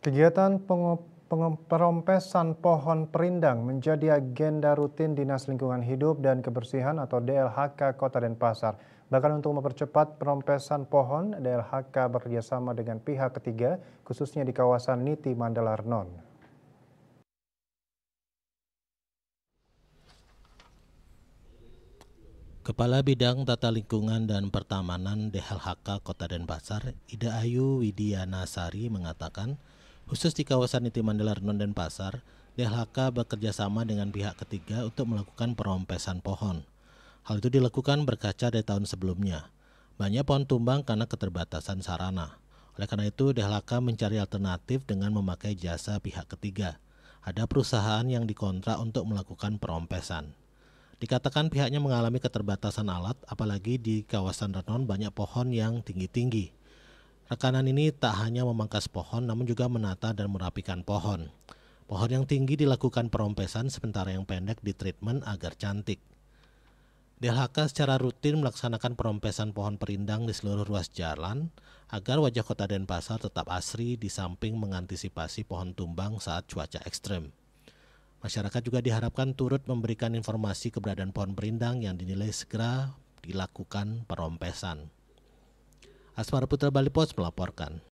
Kegiatan perompesan pohon perindang menjadi agenda rutin Dinas Lingkungan Hidup dan Kebersihan atau DLHK Kota Denpasar. Bahkan untuk mempercepat perompesan pohon, DLHK bekerjasama dengan pihak ketiga, khususnya di kawasan Niti Mandala Renon. Kepala Bidang Tata Lingkungan dan Pertamanan DLHK Kota Denpasar, Ida Ayu Widiana Sari mengatakan, Khusus di kawasan Niti Mandala Renon dan Pasar, DHK bekerja sama dengan pihak ketiga untuk melakukan perompesan pohon. Hal itu dilakukan berkaca dari tahun sebelumnya. Banyak pohon tumbang karena keterbatasan sarana. Oleh karena itu, DHK mencari alternatif dengan memakai jasa pihak ketiga. Ada perusahaan yang dikontrak untuk melakukan perompesan. Dikatakan pihaknya mengalami keterbatasan alat, apalagi di kawasan Renon banyak pohon yang tinggi-tinggi. Rekanan ini tak hanya memangkas pohon namun juga menata dan merapikan pohon. Pohon yang tinggi dilakukan perompesan sementara yang pendek ditreatment agar cantik. DLHK secara rutin melaksanakan perompesan pohon perindang di seluruh ruas jalan agar wajah kota Denpasar tetap asri di samping mengantisipasi pohon tumbang saat cuaca ekstrem. Masyarakat juga diharapkan turut memberikan informasi keberadaan pohon perindang yang dinilai segera dilakukan perompesan asmara putra bali post melaporkan